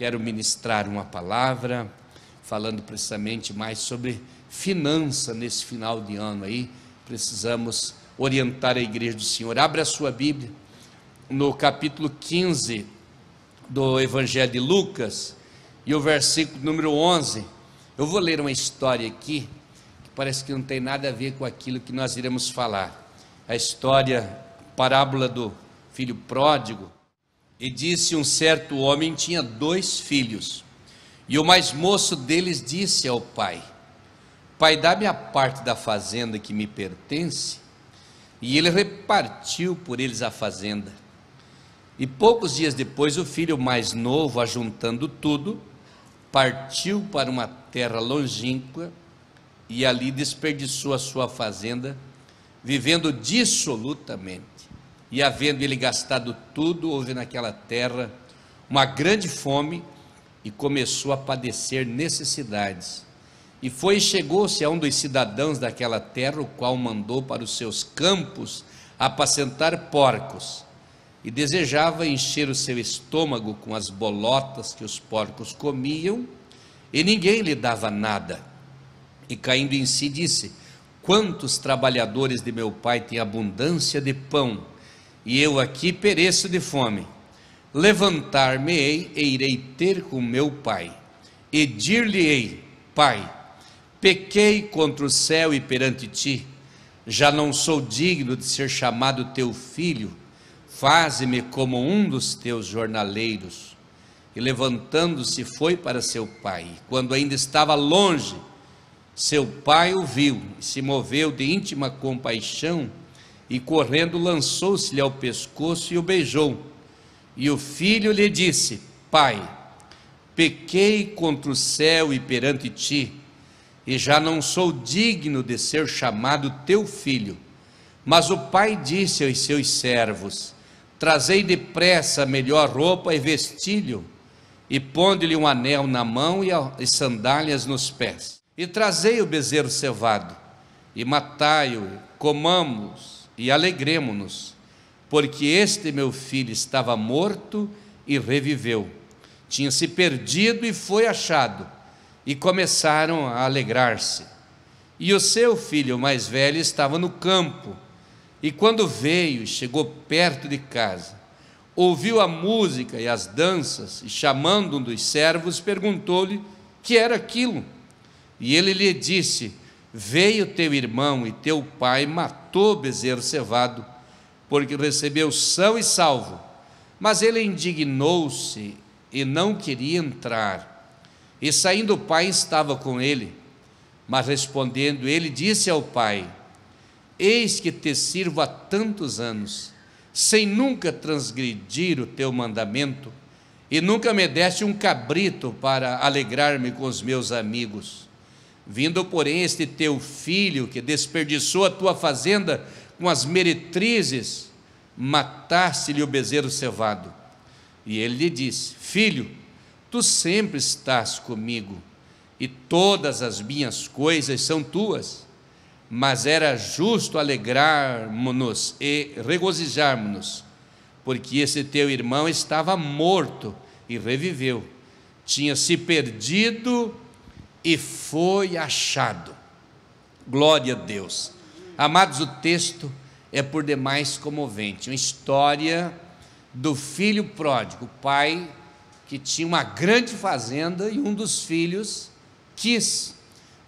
quero ministrar uma palavra falando precisamente mais sobre finança nesse final de ano aí. Precisamos orientar a igreja do Senhor. Abra a sua Bíblia no capítulo 15 do Evangelho de Lucas e o versículo número 11. Eu vou ler uma história aqui que parece que não tem nada a ver com aquilo que nós iremos falar. A história, a parábola do filho pródigo. E disse: Um certo homem tinha dois filhos. E o mais moço deles disse ao pai: Pai, dá-me a parte da fazenda que me pertence. E ele repartiu por eles a fazenda. E poucos dias depois, o filho mais novo, ajuntando tudo, partiu para uma terra longínqua e ali desperdiçou a sua fazenda, vivendo dissolutamente e havendo ele gastado tudo, houve naquela terra uma grande fome e começou a padecer necessidades. E foi e chegou-se a um dos cidadãos daquela terra, o qual mandou para os seus campos apacentar porcos, e desejava encher o seu estômago com as bolotas que os porcos comiam, e ninguém lhe dava nada. E caindo em si, disse: Quantos trabalhadores de meu pai têm abundância de pão? e eu aqui pereço de fome. Levantar-me-ei e irei ter com meu pai, e dir-lhe-ei: Pai, pequei contra o céu e perante ti, já não sou digno de ser chamado teu filho, faze-me como um dos teus jornaleiros. E levantando-se foi para seu pai. Quando ainda estava longe, seu pai o viu e se moveu de íntima compaixão e correndo, lançou-se-lhe ao pescoço e o beijou. E o filho lhe disse: Pai, pequei contra o céu e perante ti, e já não sou digno de ser chamado teu filho. Mas o pai disse aos seus servos: Trazei depressa a melhor roupa e vestilho, e ponde-lhe um anel na mão e sandálias nos pés. E trazei o bezerro cevado, e matai-o, comamos e alegremo-nos, porque este meu filho estava morto e reviveu, tinha se perdido e foi achado, e começaram a alegrar-se. E o seu filho mais velho estava no campo, e quando veio, chegou perto de casa, ouviu a música e as danças, e chamando um dos servos, perguntou-lhe que era aquilo. E ele lhe disse: Veio teu irmão e teu pai matou bezerro cevado, porque recebeu são e salvo. Mas ele indignou-se e não queria entrar. E saindo o pai estava com ele. Mas respondendo, ele disse ao pai: Eis que te sirvo há tantos anos, sem nunca transgredir o teu mandamento, e nunca me deste um cabrito para alegrar-me com os meus amigos. Vindo, porém, este teu filho que desperdiçou a tua fazenda com as meretrizes, matasse lhe o bezerro cevado. E ele lhe disse: Filho, tu sempre estás comigo, e todas as minhas coisas são tuas. Mas era justo alegrarmos-nos e regozijarmos-nos, porque esse teu irmão estava morto e reviveu, tinha se perdido e foi achado. Glória a Deus. Amados, o texto é por demais comovente uma história do filho pródigo, pai que tinha uma grande fazenda e um dos filhos quis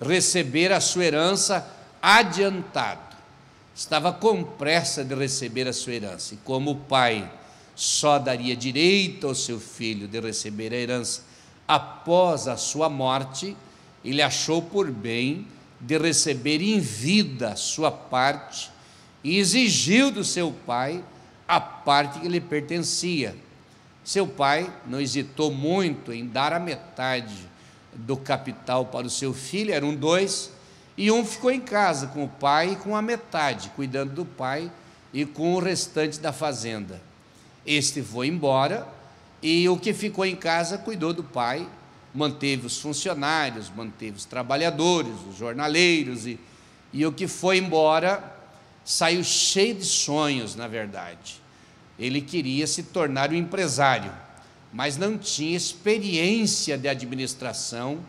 receber a sua herança adiantado. Estava com pressa de receber a sua herança. E como o pai só daria direito ao seu filho de receber a herança após a sua morte, ele achou por bem de receber em vida sua parte e exigiu do seu pai a parte que lhe pertencia. Seu pai não hesitou muito em dar a metade do capital para o seu filho, eram dois, e um ficou em casa com o pai e com a metade, cuidando do pai e com o restante da fazenda. Este foi embora e o que ficou em casa cuidou do pai manteve os funcionários, manteve os trabalhadores, os jornaleiros, e, e o que foi embora saiu cheio de sonhos, na verdade. Ele queria se tornar um empresário, mas não tinha experiência de administração,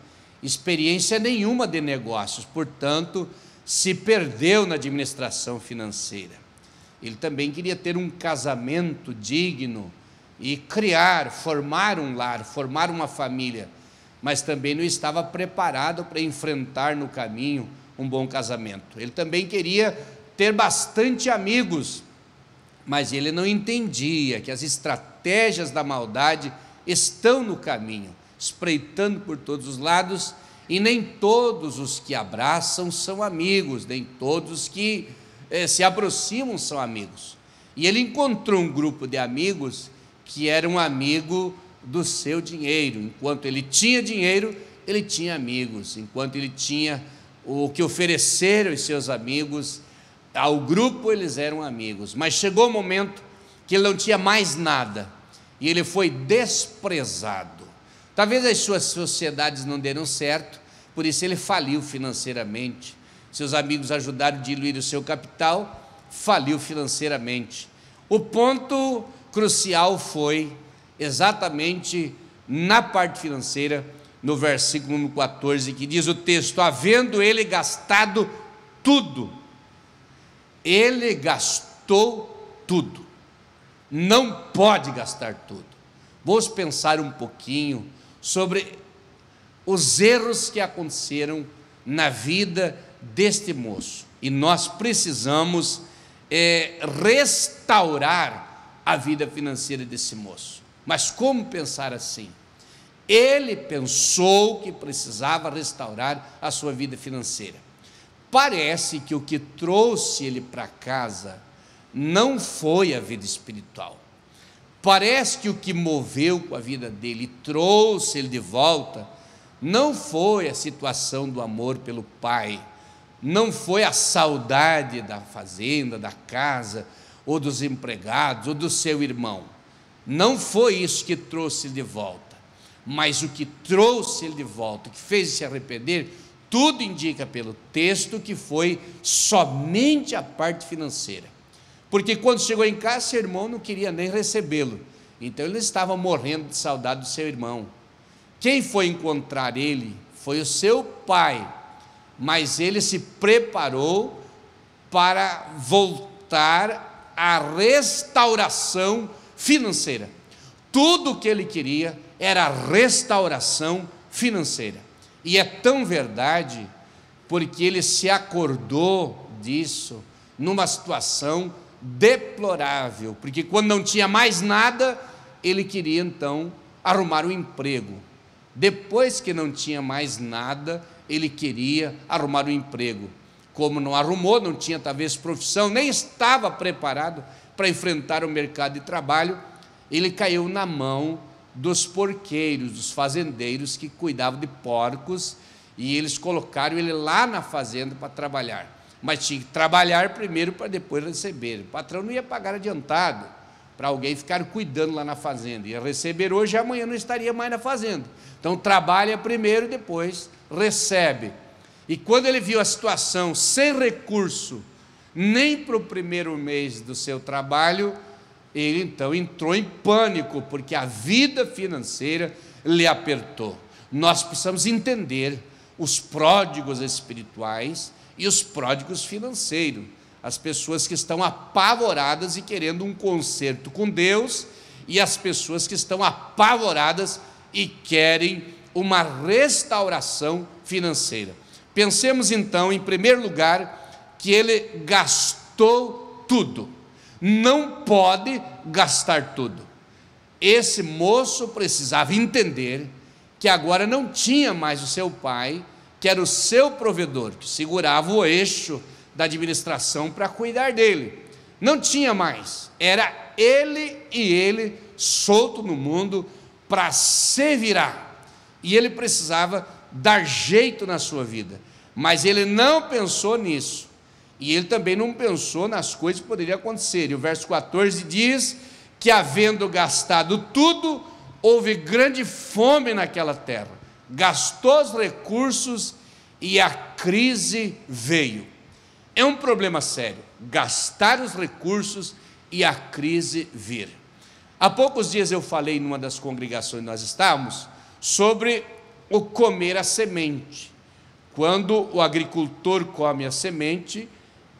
experiência nenhuma de negócios, portanto, se perdeu na administração financeira. Ele também queria ter um casamento digno e criar, formar um lar, formar uma família mas também não estava preparado para enfrentar no caminho um bom casamento. Ele também queria ter bastante amigos, mas ele não entendia que as estratégias da maldade estão no caminho, espreitando por todos os lados, e nem todos os que abraçam são amigos, nem todos que eh, se aproximam são amigos. E ele encontrou um grupo de amigos que era um amigo do seu dinheiro. Enquanto ele tinha dinheiro, ele tinha amigos. Enquanto ele tinha o que oferecer aos seus amigos, ao grupo eles eram amigos. Mas chegou o um momento que ele não tinha mais nada e ele foi desprezado. Talvez as suas sociedades não deram certo, por isso ele faliu financeiramente. Seus amigos ajudaram a diluir o seu capital, faliu financeiramente. O ponto crucial foi exatamente na parte financeira, no versículo número 14, que diz o texto: Havendo ele gastado tudo, ele gastou tudo, não pode gastar tudo. Vamos pensar um pouquinho sobre os erros que aconteceram na vida deste moço. E nós precisamos é, restaurar a vida financeira desse moço. Mas como pensar assim? Ele pensou que precisava restaurar a sua vida financeira. Parece que o que trouxe ele para casa não foi a vida espiritual. Parece que o que moveu com a vida dele, trouxe ele de volta, não foi a situação do amor pelo pai, não foi a saudade da fazenda, da casa, ou dos empregados, ou do seu irmão. Não foi isso que trouxe ele de volta, mas o que trouxe ele de volta, o que fez ele se arrepender, tudo indica pelo texto que foi somente a parte financeira. Porque quando chegou em casa, seu irmão não queria nem recebê-lo. Então ele estava morrendo de saudade do seu irmão. Quem foi encontrar ele foi o seu pai, mas ele se preparou para voltar à restauração financeira. Tudo o que ele queria era a restauração financeira. E é tão verdade porque ele se acordou disso numa situação deplorável, porque quando não tinha mais nada, ele queria então arrumar um emprego. Depois que não tinha mais nada, ele queria arrumar um emprego. Como não arrumou, não tinha talvez profissão, nem estava preparado, para enfrentar o mercado de trabalho, ele caiu na mão dos porqueiros, dos fazendeiros que cuidavam de porcos e eles colocaram ele lá na fazenda para trabalhar. Mas tinha que trabalhar primeiro para depois receber. O patrão não ia pagar adiantado para alguém ficar cuidando lá na fazenda. Ia receber hoje e amanhã não estaria mais na fazenda. Então trabalha primeiro, depois recebe. E quando ele viu a situação sem recurso, nem para o primeiro mês do seu trabalho, ele então entrou em pânico, porque a vida financeira lhe apertou. Nós precisamos entender os pródigos espirituais e os pródigos financeiros, as pessoas que estão apavoradas e querendo um conserto com Deus, e as pessoas que estão apavoradas e querem uma restauração financeira. Pensemos então, em primeiro lugar, que ele gastou tudo. Não pode gastar tudo. Esse moço precisava entender que agora não tinha mais o seu pai, que era o seu provedor, que segurava o eixo da administração para cuidar dele. Não tinha mais, era ele e ele solto no mundo para se virar. E ele precisava dar jeito na sua vida, mas ele não pensou nisso. E ele também não pensou nas coisas que poderiam acontecer. E o verso 14 diz que, havendo gastado tudo, houve grande fome naquela terra, gastou os recursos e a crise veio. É um problema sério, gastar os recursos e a crise vir. Há poucos dias eu falei numa das congregações que nós estávamos sobre o comer a semente. Quando o agricultor come a semente,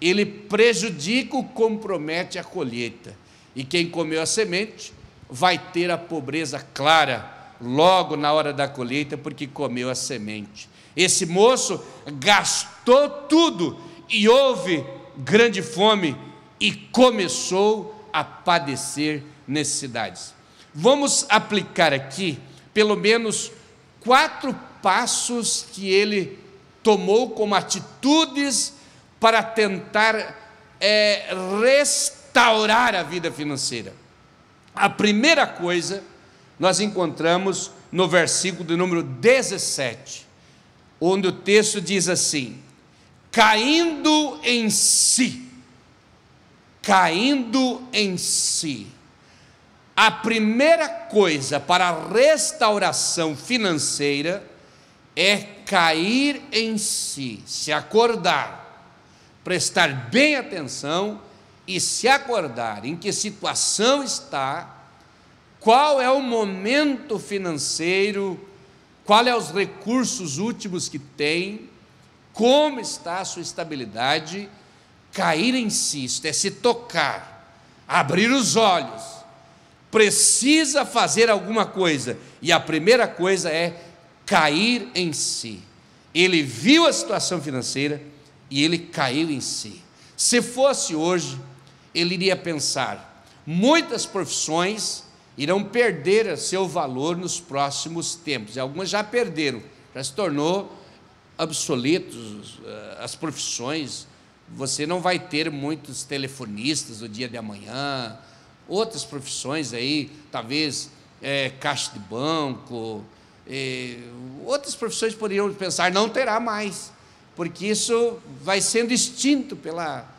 ele prejudica ou compromete a colheita. E quem comeu a semente vai ter a pobreza clara logo na hora da colheita, porque comeu a semente. Esse moço gastou tudo e houve grande fome e começou a padecer necessidades. Vamos aplicar aqui pelo menos quatro passos que ele tomou como atitudes para tentar é, restaurar a vida financeira. A primeira coisa nós encontramos no versículo de número 17, onde o texto diz assim: caindo em si, caindo em si. A primeira coisa para a restauração financeira é cair em si, se acordar prestar bem atenção e se acordar em que situação está, qual é o momento financeiro, qual é os recursos últimos que tem, como está a sua estabilidade, cair em si, isto é se tocar, abrir os olhos, precisa fazer alguma coisa, e a primeira coisa é cair em si. Ele viu a situação financeira, e ele caiu em si. Se fosse hoje, ele iria pensar: muitas profissões irão perder seu valor nos próximos tempos. E algumas já perderam, já se tornou obsoletos eh, as profissões. Você não vai ter muitos telefonistas no dia de amanhã, outras profissões aí, talvez é, caixa de banco, é, outras profissões poderiam pensar, não terá mais porque isso vai sendo extinto pela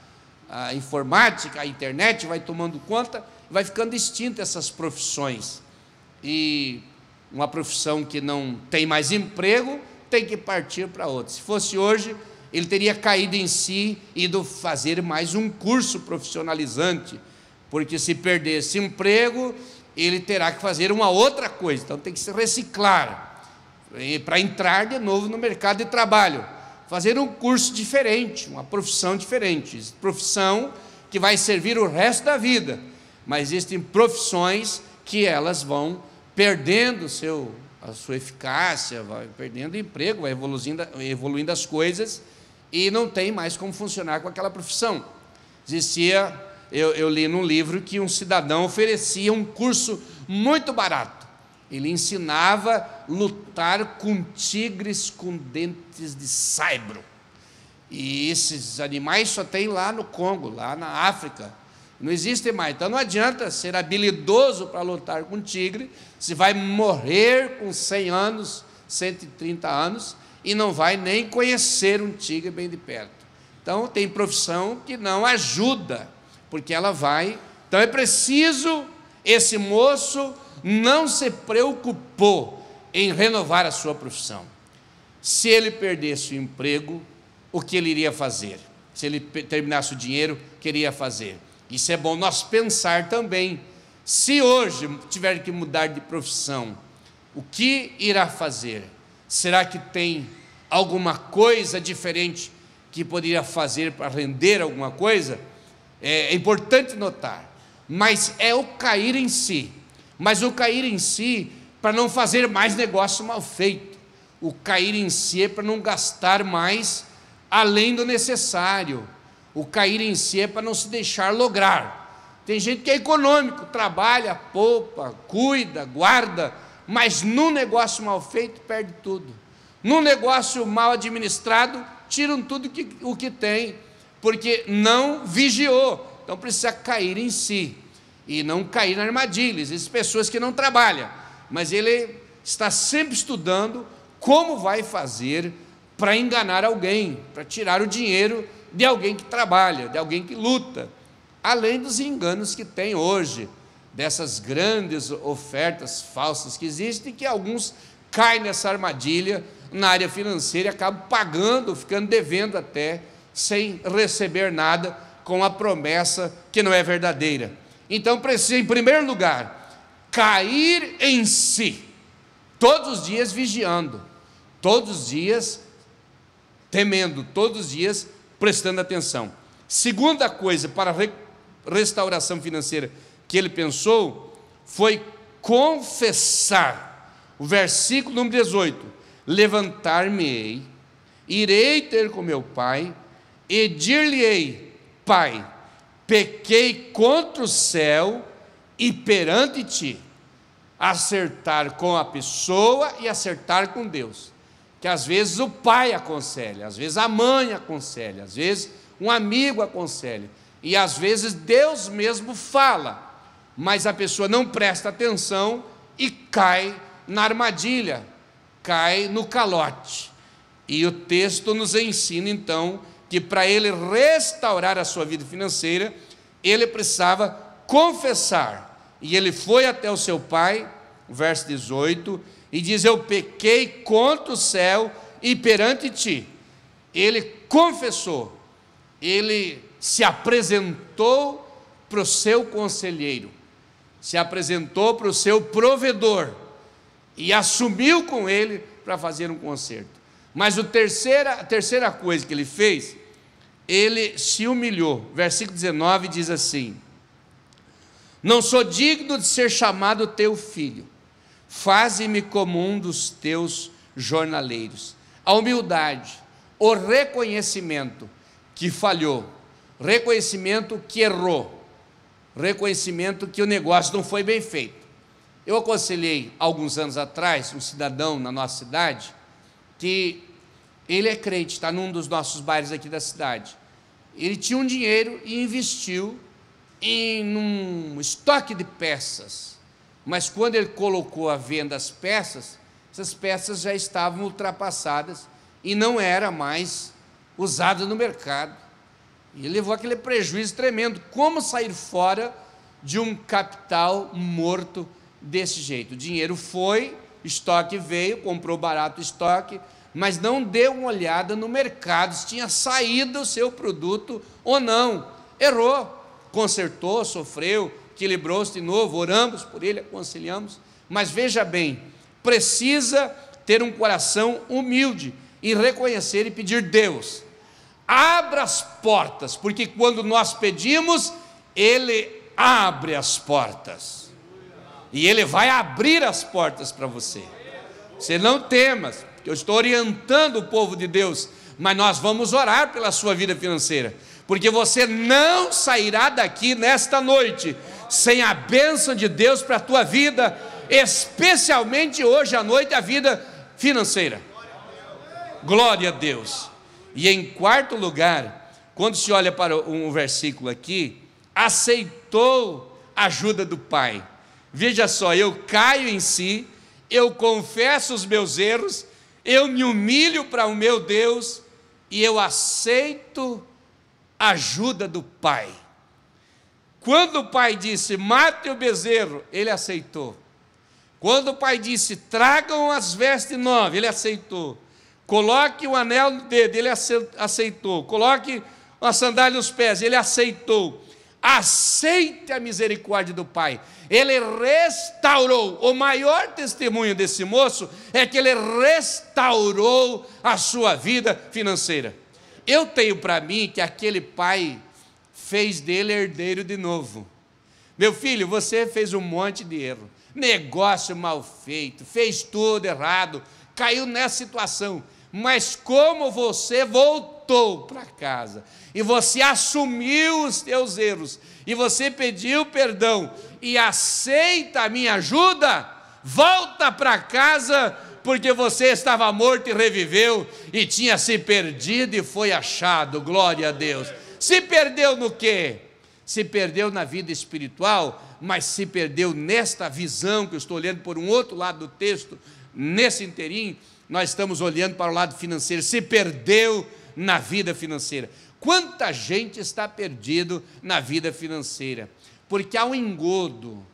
a informática, a internet vai tomando conta, vai ficando extinta essas profissões. E uma profissão que não tem mais emprego tem que partir para outra. Se fosse hoje, ele teria caído em si e ido fazer mais um curso profissionalizante, porque se perder esse emprego, ele terá que fazer uma outra coisa, então tem que se reciclar para entrar de novo no mercado de trabalho fazer um curso diferente, uma profissão diferente, profissão que vai servir o resto da vida, mas existem profissões que elas vão perdendo seu, a sua eficácia, vai perdendo emprego, vai evoluindo, evoluindo as coisas e não tem mais como funcionar com aquela profissão. Existia, eu, eu li num livro que um cidadão oferecia um curso muito barato ele ensinava lutar com tigres com dentes de saibro. E esses animais só tem lá no Congo, lá na África. Não existe mais. Então não adianta ser habilidoso para lutar com tigre, se vai morrer com 100 anos, 130 anos e não vai nem conhecer um tigre bem de perto. Então tem profissão que não ajuda, porque ela vai. Então é preciso esse moço não se preocupou em renovar a sua profissão. Se ele perdesse o emprego, o que ele iria fazer? Se ele terminasse o dinheiro, o que ele iria fazer? Isso é bom nós pensar também. Se hoje tiver que mudar de profissão, o que irá fazer? Será que tem alguma coisa diferente que poderia fazer para render alguma coisa? É, é importante notar, mas é o cair em si mas o cair em si, para não fazer mais negócio mal feito. O cair em si é para não gastar mais além do necessário. O cair em si é para não se deixar lograr. Tem gente que é econômico, trabalha, poupa, cuida, guarda, mas num negócio mal feito perde tudo. Num negócio mal administrado, tiram tudo que, o que tem, porque não vigiou. Então precisa cair em si e não cair na armadilha. Existem pessoas que não trabalham, mas ele está sempre estudando como vai fazer para enganar alguém, para tirar o dinheiro de alguém que trabalha, de alguém que luta. Além dos enganos que tem hoje, dessas grandes ofertas falsas que existem, que alguns caem nessa armadilha na área financeira e acabam pagando, ficando devendo até, sem receber nada, com a promessa que não é verdadeira. Então precisa, em primeiro lugar, cair em si, todos os dias vigiando, todos os dias temendo, todos os dias prestando atenção. Segunda coisa para a restauração financeira que ele pensou foi confessar. O versículo número 18: Levantar-me-ei, irei ter com meu pai e dir-lhe-ei: Pai, pequei contra o céu e perante ti. Acertar com a pessoa e acertar com Deus. Que às vezes o pai aconselha, às vezes a mãe aconselha, às vezes um amigo aconselha. E às vezes Deus mesmo fala, mas a pessoa não presta atenção e cai na armadilha, cai no calote. E o texto nos ensina então que para ele restaurar a sua vida financeira, ele precisava confessar. E ele foi até o seu pai, verso 18, e diz: Eu pequei contra o céu e perante ti. Ele confessou, ele se apresentou para o seu conselheiro, se apresentou para o seu provedor e assumiu com ele para fazer um conserto. Mas o terceira, a terceira coisa que ele fez ele se humilhou. Versículo 19 diz assim: Não sou digno de ser chamado teu filho, faze-me como um dos teus jornaleiros. A humildade, o reconhecimento que falhou, reconhecimento que errou, reconhecimento que o negócio não foi bem feito. Eu aconselhei alguns anos atrás um cidadão na nossa cidade que ele é crente, está num dos nossos bairros aqui da cidade. Ele tinha um dinheiro e investiu em um estoque de peças. Mas quando ele colocou à venda as peças, essas peças já estavam ultrapassadas e não era mais usada no mercado. E levou aquele prejuízo tremendo. Como sair fora de um capital morto desse jeito? O dinheiro foi, estoque veio, comprou barato estoque, mas não deu uma olhada no mercado se tinha saído o seu produto ou não. Errou, consertou, sofreu, equilibrou-se de novo, oramos por ele, aconselhamos. Mas veja bem, precisa ter um coração humilde e reconhecer e pedir Deus. Abra as portas, porque quando nós pedimos, Ele abre as portas. E Ele vai abrir as portas para você. Você não temas, que eu estou orientando o povo de Deus, mas nós vamos orar pela sua vida financeira, porque você não sairá daqui nesta noite sem a bênção de Deus para a tua vida, especialmente hoje à noite, a vida financeira. Glória a Deus. E em quarto lugar, quando se olha para um versículo aqui, aceitou a ajuda do Pai. Veja só, eu caio em si, eu confesso os meus erros eu me humilho para o meu Deus e eu aceito a ajuda do Pai. Quando o Pai disse: mate o bezerro, ele aceitou. Quando o Pai disse: tragam as vestes novas, ele aceitou. Coloque o anel no dedo, ele aceitou. Coloque uma sandália nos pés, ele aceitou aceite a misericórdia do Pai. Ele restaurou. O maior testemunho desse moço é que ele restaurou a sua vida financeira. Eu tenho para mim que aquele pai fez dele herdeiro de novo. Meu filho, você fez um monte de erro, negócio mal feito, fez tudo errado, caiu nessa situação. Mas como você voltou? voltou para casa e você assumiu os teus erros e você pediu perdão e aceita a minha ajuda, volta para casa porque você estava morto e reviveu e tinha se perdido e foi achado. Glória a Deus. Se perdeu no quê? Se perdeu na vida espiritual, mas se perdeu nesta visão que eu estou olhando por um outro lado do texto, nesse inteirinho, nós estamos olhando para o lado financeiro. Se perdeu na vida financeira. Quanta gente está perdido na vida financeira? Porque há um engodo,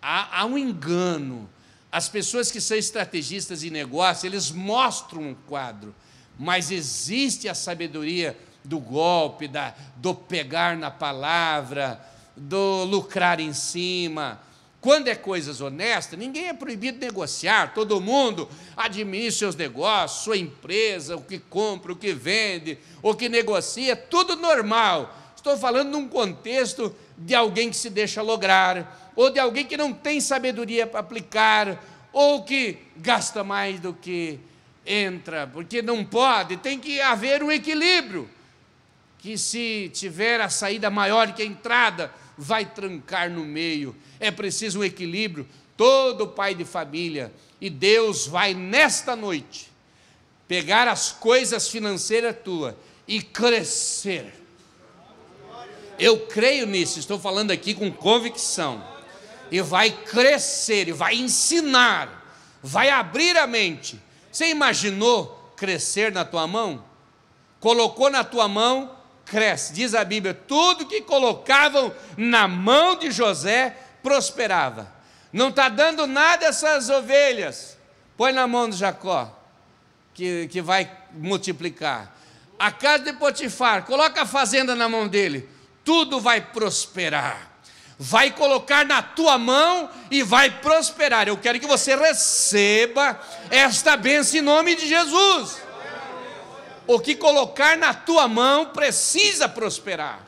há, há um engano. As pessoas que são estrategistas de negócio, eles mostram um quadro, mas existe a sabedoria do golpe, da, do pegar na palavra, do lucrar em cima, quando é coisas honestas, ninguém é proibido negociar, todo mundo administra seus negócios, sua empresa, o que compra, o que vende, o que negocia, tudo normal. Estou falando num contexto de alguém que se deixa lograr, ou de alguém que não tem sabedoria para aplicar, ou que gasta mais do que entra, porque não pode, tem que haver um equilíbrio. Que se tiver a saída maior que a entrada, vai trancar no meio. É preciso um equilíbrio. Todo pai de família e Deus vai nesta noite pegar as coisas financeiras tuas e crescer. Eu creio nisso, estou falando aqui com convicção. E vai crescer, e vai ensinar, vai abrir a mente. Você imaginou crescer na tua mão? Colocou na tua mão cresce. Diz a Bíblia: tudo que colocavam na mão de José prosperava. Não está dando nada essas ovelhas. Põe na mão de Jacó, que, que vai multiplicar. A casa de Potifar, coloca a fazenda na mão dele. Tudo vai prosperar. Vai colocar na tua mão e vai prosperar. Eu quero que você receba esta bênção em nome de Jesus o que colocar na tua mão precisa prosperar.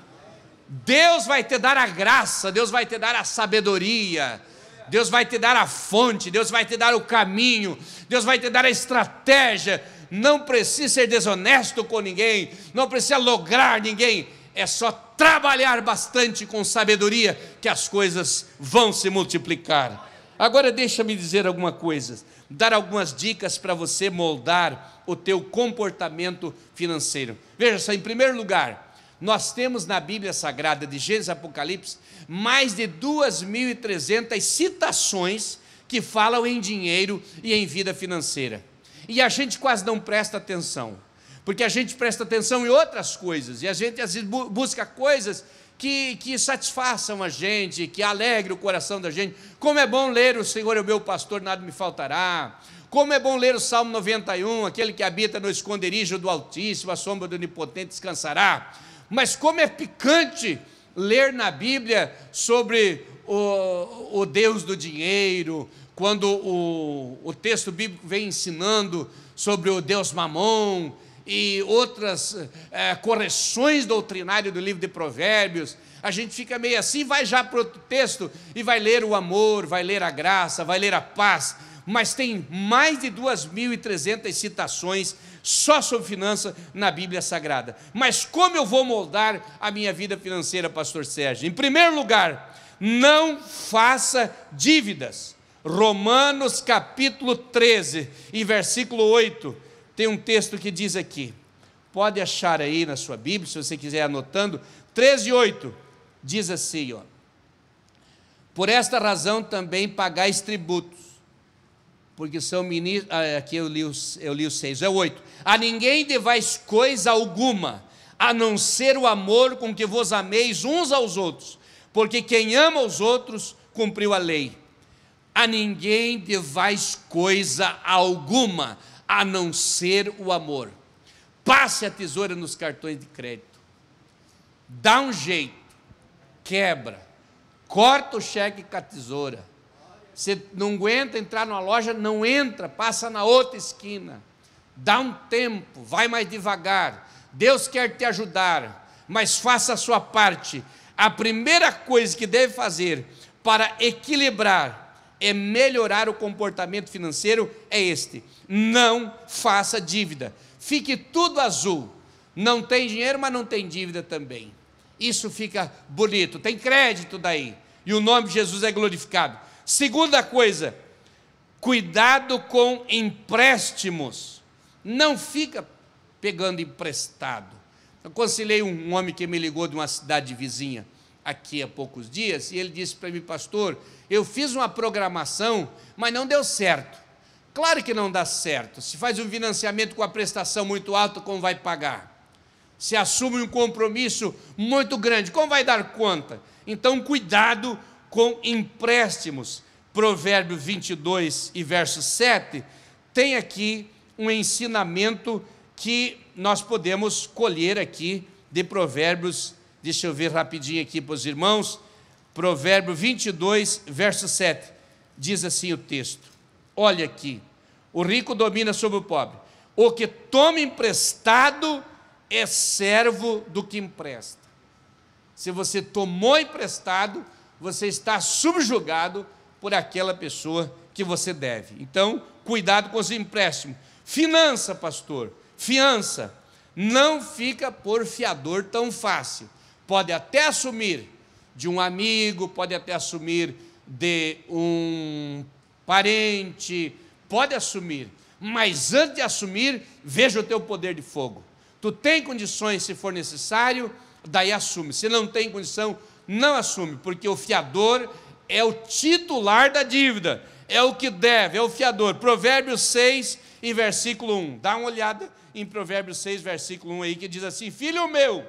Deus vai te dar a graça, Deus vai te dar a sabedoria, Deus vai te dar a fonte, Deus vai te dar o caminho, Deus vai te dar a estratégia. Não precisa ser desonesto com ninguém, não precisa lograr ninguém, é só trabalhar bastante com sabedoria que as coisas vão se multiplicar. Agora deixa-me dizer alguma coisa dar algumas dicas para você moldar o teu comportamento financeiro. Veja só, em primeiro lugar, nós temos na Bíblia Sagrada de Gênesis Apocalipse mais de 2.300 citações que falam em dinheiro e em vida financeira. E a gente quase não presta atenção, porque a gente presta atenção em outras coisas, e a gente às vezes busca coisas que, que satisfaçam a gente, que alegre o coração da gente. Como é bom ler o Senhor é o meu pastor, nada me faltará. Como é bom ler o Salmo 91, aquele que habita no esconderijo do Altíssimo, a sombra do Onipotente descansará. Mas como é picante ler na Bíblia sobre o, o Deus do dinheiro, quando o, o texto bíblico vem ensinando sobre o Deus Mamon, e outras é, correções doutrinárias do livro de Provérbios, a gente fica meio assim, vai já para outro texto e vai ler o amor, vai ler a graça, vai ler a paz, mas tem mais de 2.300 citações só sobre finanças na Bíblia Sagrada. Mas como eu vou moldar a minha vida financeira, pastor Sérgio? Em primeiro lugar, não faça dívidas. Romanos capítulo 13 e versículo 8 tem um texto que diz aqui, pode achar aí na sua Bíblia, se você quiser anotando, 13, 8, diz assim, ó, por esta razão também pagais tributos, porque são ministros, ah, aqui eu li, os, eu li o 6, é o 8, a ninguém devais coisa alguma, a não ser o amor com que vos ameis uns aos outros, porque quem ama os outros cumpriu a lei. A ninguém devais coisa alguma, a não ser o amor. Passe a tesoura nos cartões de crédito. Dá um jeito. Quebra. Corta o cheque com a tesoura. Você não aguenta entrar numa loja, não entra, passa na outra esquina. Dá um tempo, vai mais devagar. Deus quer te ajudar, mas faça a sua parte. A primeira coisa que deve fazer para equilibrar é melhorar o comportamento financeiro é este: não faça dívida. Fique tudo azul. Não tem dinheiro, mas não tem dívida também. Isso fica bonito. Tem crédito daí. E o nome de Jesus é glorificado. Segunda coisa, cuidado com empréstimos. Não fica pegando emprestado. Eu conciliei um homem que me ligou de uma cidade vizinha aqui há poucos dias, e ele disse para mim, pastor, eu fiz uma programação, mas não deu certo. Claro que não dá certo. Se faz um financiamento com a prestação muito alta, como vai pagar? Se assume um compromisso muito grande, como vai dar conta? Então, cuidado com empréstimos. Provérbio 22 e verso 7 tem aqui um ensinamento que nós podemos colher aqui de Provérbios Deixa eu ver rapidinho aqui para os irmãos. Provérbio 22, verso 7. Diz assim o texto: Olha aqui, o rico domina sobre o pobre. O que toma emprestado é servo do que empresta. Se você tomou emprestado, você está subjugado por aquela pessoa que você deve. Então, cuidado com os empréstimos. Finança, pastor, fiança. Não fica por fiador tão fácil pode até assumir de um amigo, pode até assumir de um parente, pode assumir, mas antes de assumir, veja o teu poder de fogo. Tu tem condições, se for necessário, daí assume. Se não tem condição, não assume, porque o fiador é o titular da dívida, é o que deve, é o fiador. Provérbios 6, em versículo 1. Dá uma olhada em Provérbios 6, versículo 1 aí, que diz assim: Filho meu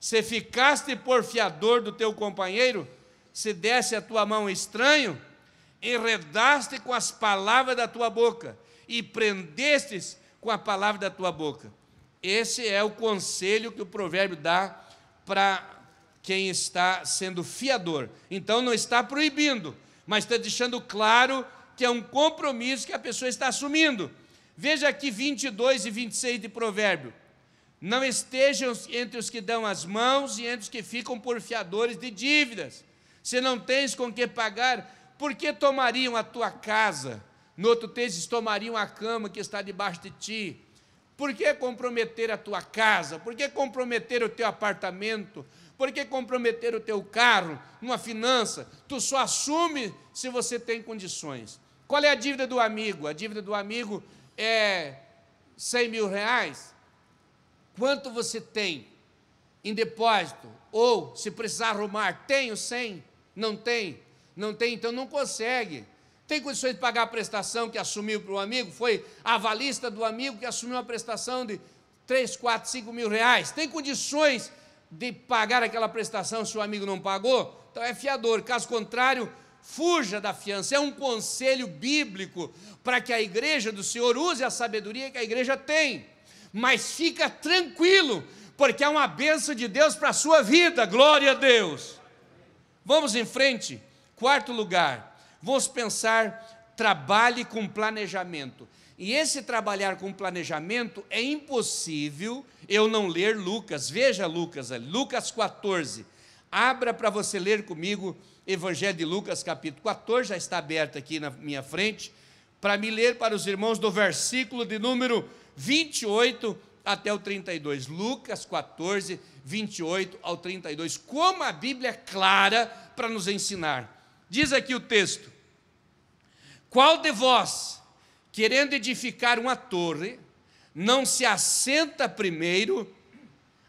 se ficaste por fiador do teu companheiro, se desse a tua mão estranho, enredaste com as palavras da tua boca e prendestes com a palavra da tua boca. Esse é o conselho que o provérbio dá para quem está sendo fiador. Então não está proibindo, mas está deixando claro que é um compromisso que a pessoa está assumindo. Veja aqui 22 e 26 de provérbio. Não estejam entre os que dão as mãos e entre os que ficam por fiadores de dívidas. Se não tens com que pagar, por que tomariam a tua casa? No outro texto, tomariam a cama que está debaixo de ti. Por que comprometer a tua casa? Por que comprometer o teu apartamento? Por que comprometer o teu carro numa finança? Tu só assume se você tem condições. Qual é a dívida do amigo? A dívida do amigo é 100 mil reais. Quanto você tem em depósito? Ou, se precisar arrumar, tenho sem? Não tem? Não tem, então não consegue. Tem condições de pagar a prestação que assumiu para o amigo? Foi avalista do amigo que assumiu uma prestação de 3, 4, 5 mil reais. Tem condições de pagar aquela prestação se o amigo não pagou? Então é fiador. Caso contrário, fuja da fiança. É um conselho bíblico para que a igreja do Senhor use a sabedoria que a igreja tem mas fica tranquilo, porque é uma benção de Deus para a sua vida, glória a Deus. Vamos em frente, quarto lugar, vamos pensar, trabalhe com planejamento. E esse trabalhar com planejamento é impossível eu não ler Lucas. Veja Lucas, Lucas 14. Abra para você ler comigo Evangelho de Lucas, capítulo 14, já está aberto aqui na minha frente, para me ler para os irmãos do versículo de número 28 até o 32. Lucas 14, 28 ao 32. Como a Bíblia é clara para nos ensinar. Diz aqui o texto: Qual de vós, querendo edificar uma torre, não se assenta primeiro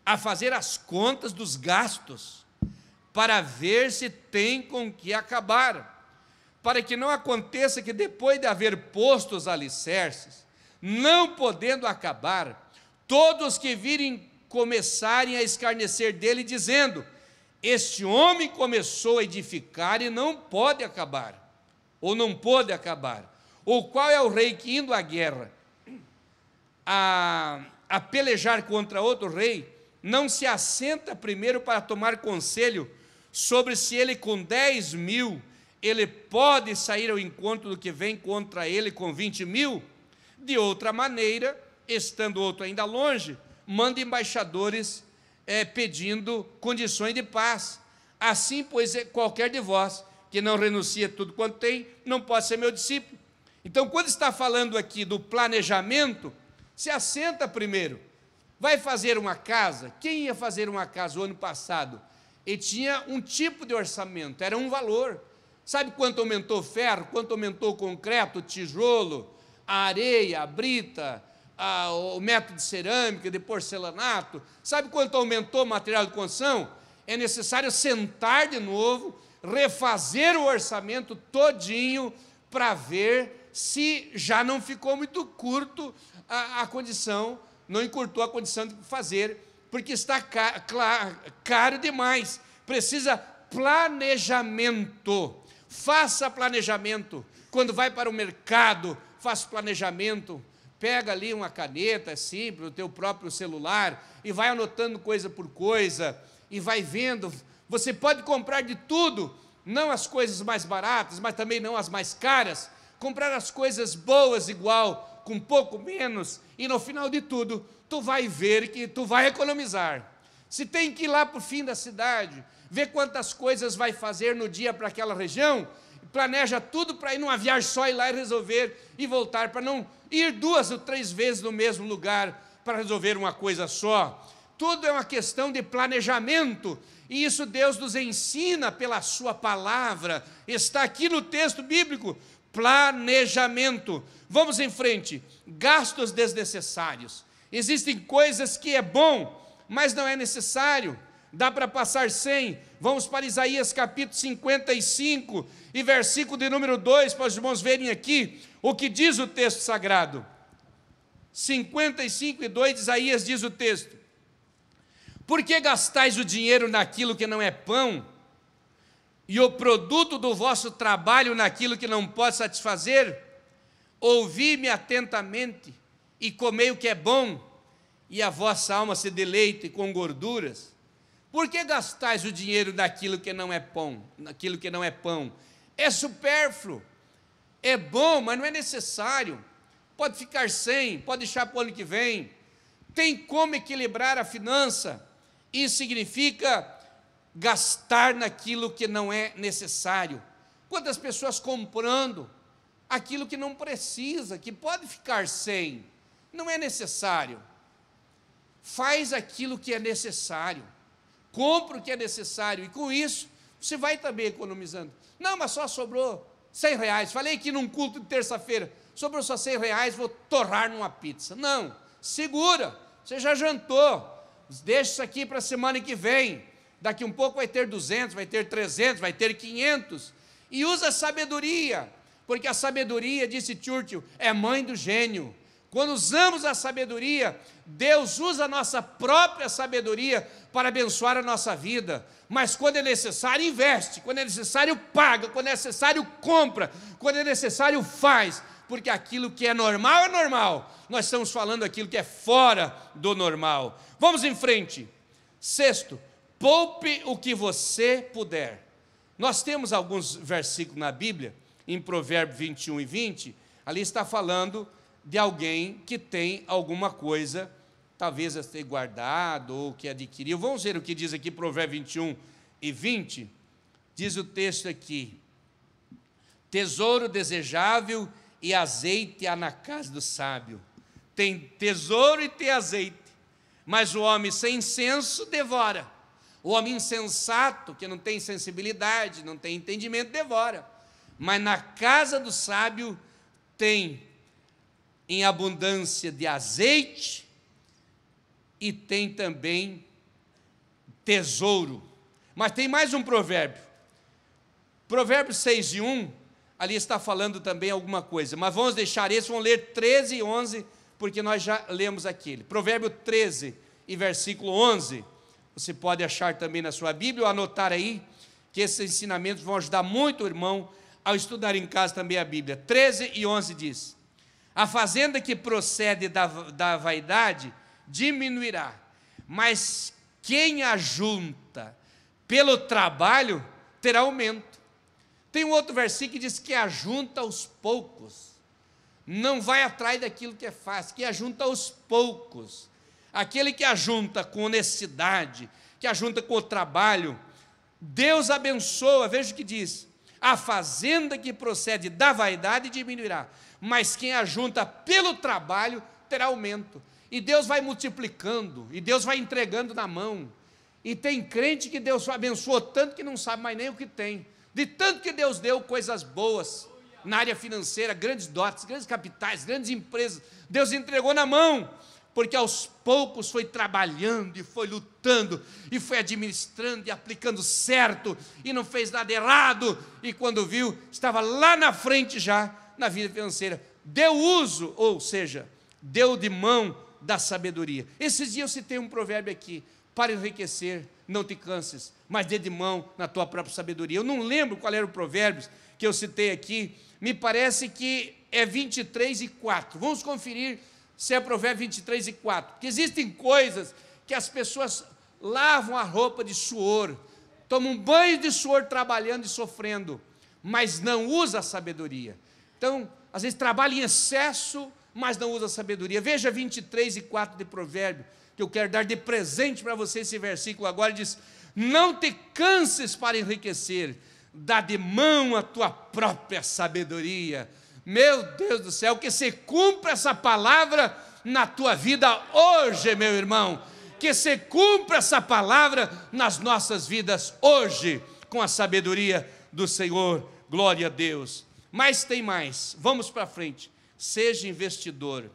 a fazer as contas dos gastos, para ver se tem com que acabar, para que não aconteça que depois de haver posto os alicerces, não podendo acabar, todos que virem começarem a escarnecer dele, dizendo: Este homem começou a edificar e não pode acabar, ou não pôde acabar. Ou qual é o rei que, indo à guerra, a, a pelejar contra outro rei, não se assenta primeiro para tomar conselho sobre se ele com 10 mil ele pode sair ao encontro do que vem contra ele com 20 mil? De outra maneira, estando outro ainda longe, manda embaixadores é, pedindo condições de paz. Assim, pois, é, qualquer de vós que não renuncia tudo quanto tem, não pode ser meu discípulo. Então, quando está falando aqui do planejamento, se assenta primeiro. Vai fazer uma casa? Quem ia fazer uma casa o ano passado? E tinha um tipo de orçamento, era um valor. Sabe quanto aumentou ferro, quanto aumentou concreto, tijolo, a areia, a brita, a, o método de cerâmica, de porcelanato. Sabe quanto aumentou o material de construção? É necessário sentar de novo, refazer o orçamento todinho para ver se já não ficou muito curto a, a, condição, não encurtou a condição de fazer, porque está caro demais. Precisa planejamento. Faça planejamento quando vai para o mercado, faz planejamento, pega ali uma caneta, é simples, o teu próprio celular e vai anotando coisa por coisa e vai vendo. Você pode comprar de tudo, não as coisas mais baratas, mas também não as mais caras. Comprar as coisas boas igual, com pouco menos, e no final de tudo, tu vai ver que tu vai economizar. Se tem que ir lá para o fim da cidade, ver quantas coisas vai fazer no dia para aquela região, planeja tudo para ir numa viagem só e lá e resolver e voltar, para não ir duas ou três vezes no mesmo lugar para resolver uma coisa só. Tudo é uma questão de planejamento, e isso Deus nos ensina pela Sua palavra, está aqui no texto bíblico. Planejamento. Vamos em frente. Gastos desnecessários. Existem coisas que é bom, mas não é necessário dá para passar sem. Vamos para Isaías capítulo 55 e versículo de número 2, para os irmãos verem aqui o que diz o texto sagrado. 55 e 2, Isaías diz o texto: Por que gastais o dinheiro naquilo que não é pão, e o produto do vosso trabalho naquilo que não pode satisfazer? Ouvi-me atentamente e comei o que é bom, e a vossa alma se deleite com gorduras. Por que gastais o dinheiro naquilo que não é pão, naquilo que não é pão? É supérfluo. É bom, mas não é necessário. Pode ficar sem, pode deixar para o ano que vem. Tem como equilibrar a finança. Isso significa gastar naquilo que não é necessário. Quantas pessoas comprando aquilo que não precisa, que pode ficar sem, não é necessário. Faz aquilo que é necessário compra o que é necessário e com isso você vai também economizando. Não, mas só sobrou 100 reais. Falei que num culto de terça-feira, sobrou só 100 reais, vou torrar numa pizza. Não, segura, você já jantou, deixa isso aqui para a semana que vem. Daqui um pouco vai ter 200, vai ter 300, vai ter 500. E usa sabedoria, porque a sabedoria, disse Churchill, é mãe do gênio. Quando usamos a sabedoria, Deus usa a nossa própria sabedoria para abençoar a nossa vida. Mas quando é necessário, investe. Quando é necessário, paga. Quando é necessário, compra. Quando é necessário, faz. Porque aquilo que é normal é normal. Nós estamos falando aquilo que é fora do normal. Vamos em frente. Sexto, poupe o que você puder. Nós temos alguns versículos na Bíblia, em Provérbios 21 e 20, ali está falando de alguém que tem alguma coisa, talvez a ter guardado ou que adquiriu. Vamos ver o que diz aqui Provérbios 21 e 20? Diz o texto aqui: tesouro desejável e azeite há na casa do sábio. Tem tesouro e tem azeite, mas o homem sem senso devora. O homem insensato, que não tem sensibilidade, não tem entendimento, devora. Mas na casa do sábio tem em abundância de azeite e tem também tesouro. Mas tem mais um provérbio. Provérbios 6 e 1, ali está falando também alguma coisa, mas vamos deixar esse, vamos ler 13 e 11, porque nós já lemos aquele. Provérbio 13 e versículo 11, você pode achar também na sua Bíblia, ou anotar aí, que esses ensinamentos vão ajudar muito o irmão ao estudar em casa também a Bíblia. 13 e 11 diz: a fazenda que procede da, da vaidade diminuirá, mas quem ajunta pelo trabalho terá aumento. Tem um outro versículo que diz que ajunta aos poucos, não vai atrás daquilo que é fácil, que ajunta aos poucos. Aquele que ajunta com honestidade, que ajunta com o trabalho, Deus abençoa, veja o que diz: a fazenda que procede da vaidade diminuirá, mas quem ajunta pelo trabalho terá aumento. E Deus vai multiplicando, e Deus vai entregando na mão. E tem crente que Deus abençoou tanto que não sabe mais nem o que tem. De tanto que Deus deu coisas boas na área financeira, grandes dotes, grandes capitais, grandes empresas. Deus entregou na mão, porque aos poucos foi trabalhando e foi lutando e foi administrando e aplicando certo e não fez nada errado. E quando viu, estava lá na frente já na vida financeira. Deu uso, ou seja, deu de mão da sabedoria. Esses dias eu citei um provérbio aqui: para enriquecer, não te canses, mas dê de mão na tua própria sabedoria. Eu não lembro qual era o provérbio que eu citei aqui, me parece que é 23 e 4. Vamos conferir se é provérbio 23 e 4. Porque existem coisas que as pessoas lavam a roupa de suor, tomam um banho de suor trabalhando e sofrendo, mas não usa a sabedoria. Então, às vezes trabalha em excesso, mas não usa sabedoria. Veja 23 e 4 de Provérbio, que eu quero dar de presente para você esse versículo agora. Diz: Não te canses para enriquecer, dá de mão a tua própria sabedoria. Meu Deus do céu, que se cumpra essa palavra na tua vida hoje, meu irmão. Que se cumpra essa palavra nas nossas vidas hoje, com a sabedoria do Senhor. Glória a Deus. Mas tem mais. Vamos para frente. Seja investidor.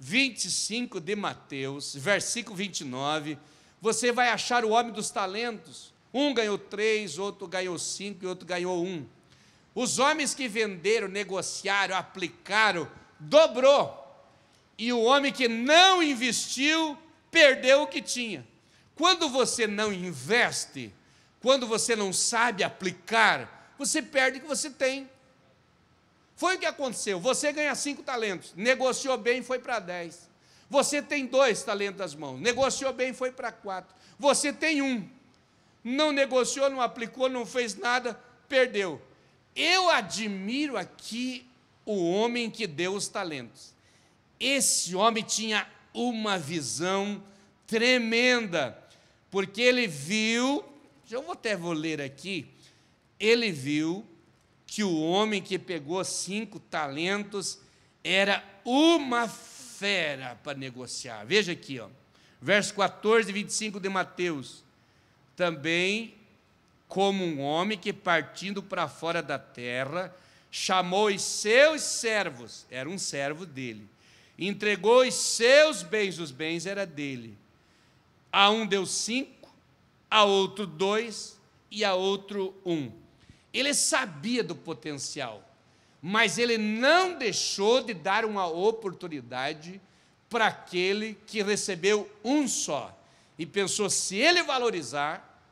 25 de Mateus, versículo 29. Você vai achar o homem dos talentos. Um ganhou três, outro ganhou cinco e outro ganhou um. Os homens que venderam, negociaram, aplicaram, dobrou. E o homem que não investiu, perdeu o que tinha. Quando você não investe, quando você não sabe aplicar, você perde o que você tem. Foi o que aconteceu. Você ganha cinco talentos, negociou bem, foi para dez. Você tem dois talentos nas mãos, negociou bem, foi para quatro. Você tem um, não negociou, não aplicou, não fez nada, perdeu. Eu admiro aqui o homem que deu os talentos. Esse homem tinha uma visão tremenda, porque ele viu, eu vou até vou ler aqui, ele viu que o homem que pegou cinco talentos era uma fera para negociar. Veja aqui, ó, verso 14 e 25 de Mateus. Também como um homem que partindo para fora da terra chamou os seus servos, era um servo dele, entregou os seus bens, os bens era dele. A um deu cinco, a outro dois e a outro um. Ele sabia do potencial, mas ele não deixou de dar uma oportunidade para aquele que recebeu um só e pensou: se ele valorizar,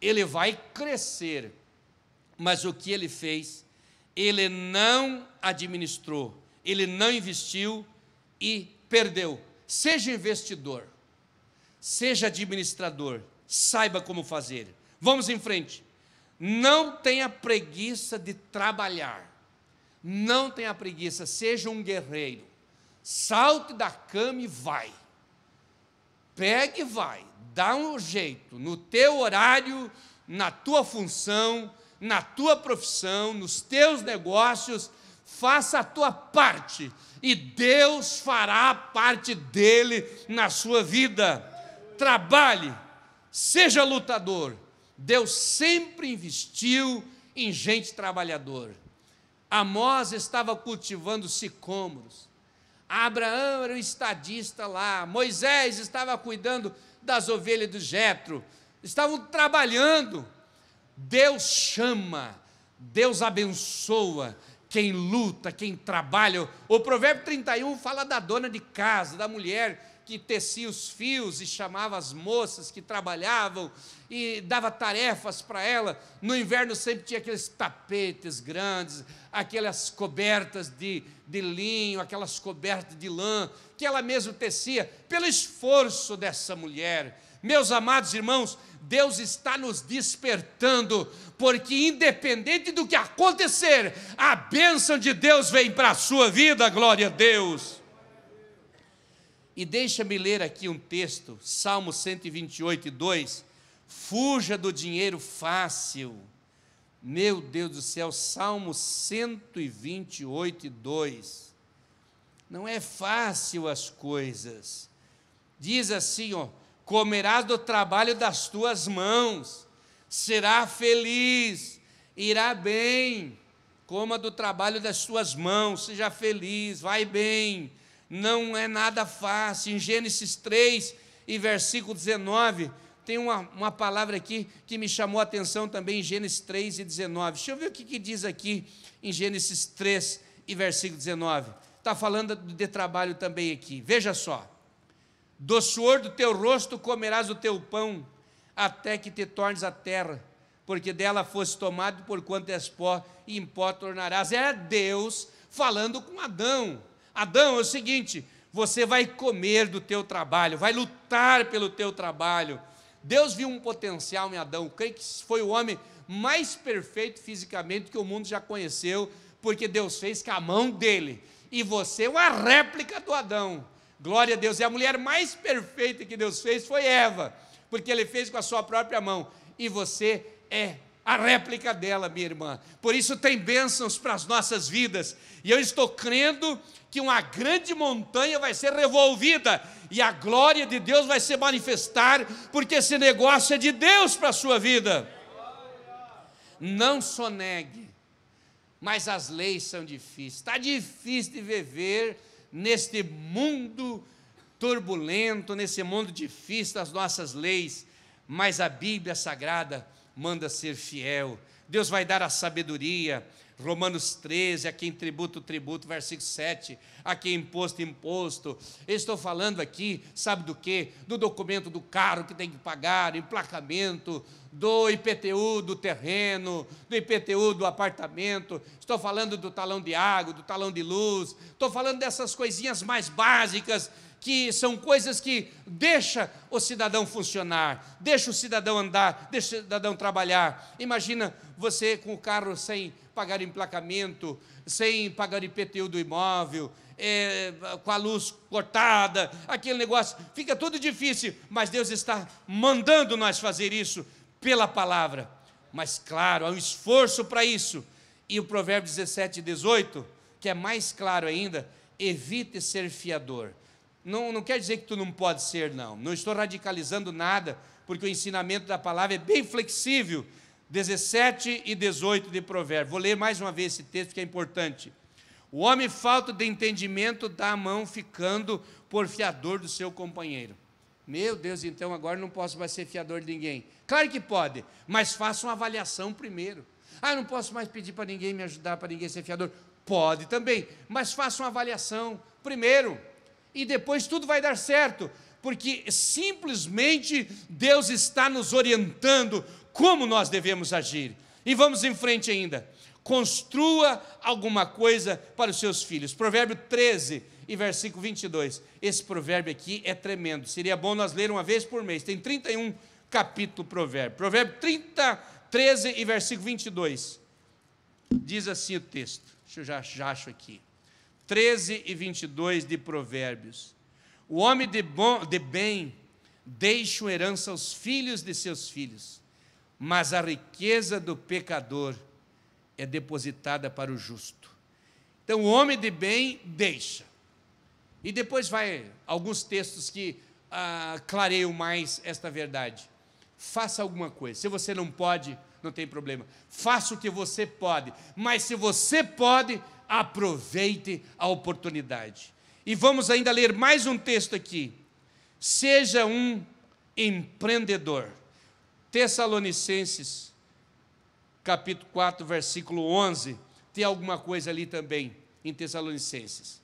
ele vai crescer. Mas o que ele fez? Ele não administrou, ele não investiu e perdeu. Seja investidor, seja administrador, saiba como fazer. Vamos em frente. Não tenha preguiça de trabalhar. Não tenha preguiça, seja um guerreiro. Salte da cama e vai. Pegue e vai. Dá um jeito no teu horário, na tua função, na tua profissão, nos teus negócios, faça a tua parte e Deus fará a parte dele na sua vida. Trabalhe, seja lutador Deus sempre investiu em gente trabalhadora. Amós estava cultivando sicômoros. Abraão era o estadista lá. Moisés estava cuidando das ovelhas do Jetro. Estavam trabalhando. Deus chama, Deus abençoa quem luta, quem trabalha. O provérbio 31 fala da dona de casa, da mulher que tecia os fios e chamava as moças que trabalhavam e dava tarefas para ela. No inverno sempre tinha aqueles tapetes grandes, aquelas cobertas de, de linho, aquelas cobertas de lã, que ela mesma tecia, pelo esforço dessa mulher. Meus amados irmãos, Deus está nos despertando, porque independente do que acontecer, a bênção de Deus vem para a sua vida, glória a Deus. E deixa-me ler aqui um texto, Salmo 128, 2. Fuja do dinheiro fácil. Meu Deus do céu, Salmo 128, 2. Não é fácil as coisas. Diz assim, ó: comerás do trabalho das tuas mãos, será feliz, irá bem. Coma do trabalho das tuas mãos, seja feliz, vai bem não é nada fácil. Em Gênesis 3 e versículo 19, tem uma, uma palavra aqui que me chamou a atenção também em Gênesis 3 e 19. Deixa eu ver o que, que diz aqui em Gênesis 3 e versículo 19. Está falando de trabalho também aqui. Veja só. Do suor do teu rosto comerás o teu pão, até que te tornes a terra, porque dela fosse tomado, porquanto és pó, e em pó tornarás. É Deus falando com Adão. Adão, é o seguinte: você vai comer do teu trabalho, vai lutar pelo teu trabalho. Deus viu um potencial em Adão. creio que foi o homem mais perfeito fisicamente que o mundo já conheceu, porque Deus fez com a mão dele. E você é uma réplica do Adão. Glória a Deus. E a mulher mais perfeita que Deus fez foi Eva, porque ele fez com a sua própria mão. E você é a réplica dela, minha irmã. Por isso tem bênçãos para as nossas vidas. E eu estou crendo que uma grande montanha vai ser revolvida e a glória de Deus vai se manifestar, porque esse negócio é de Deus para a sua vida. Não sonegue, mas as leis são difíceis. Está difícil de viver neste mundo turbulento, nesse mundo difícil das nossas leis, mas a Bíblia Sagrada manda ser fiel. Deus vai dar a sabedoria. Romanos 13, a quem tributo, tributo, versículo 7, a quem imposto, imposto. estou falando aqui, sabe do quê? Do documento do carro que tem que pagar, emplacamento, do IPTU do terreno, do IPTU do apartamento, estou falando do talão de água, do talão de luz, estou falando dessas coisinhas mais básicas que são coisas que deixa o cidadão funcionar, deixa o cidadão andar, deixa o cidadão trabalhar. Imagina você com o carro sem pagar emplacamento, sem pagar IPTU do imóvel, é, com a luz cortada, aquele negócio, fica tudo difícil, mas Deus está mandando nós fazer isso pela palavra. Mas claro, há um esforço para isso. E o provérbio 17, 18, que é mais claro ainda, evite ser fiador. Não, não quer dizer que tu não pode ser, não. Não estou radicalizando nada, porque o ensinamento da palavra é bem flexível. 17 e 18 de Provérbios. Vou ler mais uma vez esse texto que é importante. O homem falta de entendimento dá a mão ficando por fiador do seu companheiro. Meu Deus, então agora não posso mais ser fiador de ninguém. Claro que pode, mas faça uma avaliação primeiro. Ah, não posso mais pedir para ninguém me ajudar, para ninguém ser fiador. Pode também, mas faça uma avaliação primeiro e depois tudo vai dar certo, porque simplesmente Deus está nos orientando como nós devemos agir. E vamos em frente ainda. Construa alguma coisa para os seus filhos. Provérbio 13 e versículo 22. Esse provérbio aqui é tremendo. Seria bom nós ler uma vez por mês. Tem 31 capítulo provérbio. Provérbio 30, 13 e versículo 22. Diz assim o texto. Deixa eu já, já acho aqui. 13 e 22 de Provérbios. O homem de, bom, de bem deixa herança aos filhos de seus filhos, mas a riqueza do pecador é depositada para o justo. Então, o homem de bem deixa. E depois vai alguns textos que ah, clareiam mais esta verdade. Faça alguma coisa. Se você não pode, não tem problema. Faça o que você pode. Mas se você pode, aproveite a oportunidade. E vamos ainda ler mais um texto aqui. Seja um empreendedor. Tessalonicenses, capítulo 4, versículo 11. Tem alguma coisa ali também em Tessalonicenses.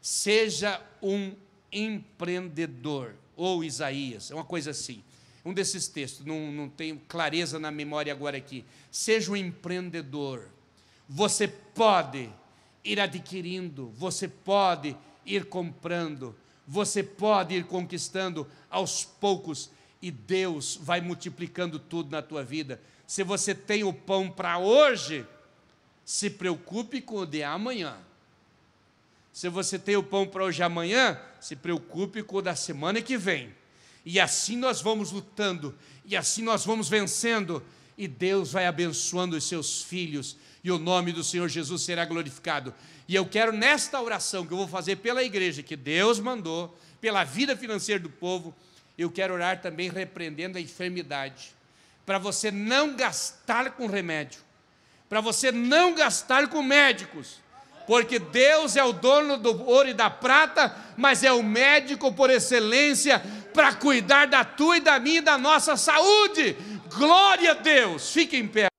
Seja um empreendedor. Ou Isaías, é uma coisa assim. Um desses textos, não, não tenho clareza na memória agora aqui. Seja um empreendedor você pode ir adquirindo, você pode ir comprando, você pode ir conquistando aos poucos e Deus vai multiplicando tudo na tua vida. Se você tem o pão para hoje, se preocupe com o de amanhã. Se você tem o pão para hoje e amanhã, se preocupe com o da semana que vem. E assim nós vamos lutando, e assim nós vamos vencendo, e Deus vai abençoando os seus filhos e o nome do Senhor Jesus será glorificado. E eu quero, nesta oração que eu vou fazer pela igreja que Deus mandou, pela vida financeira do povo, eu quero orar também repreendendo a enfermidade, para você não gastar com remédio, para você não gastar com médicos, porque Deus é o dono do ouro e da prata, mas é o médico por excelência para cuidar da tua e da minha e da nossa saúde. Glória a Deus! Fique em pé.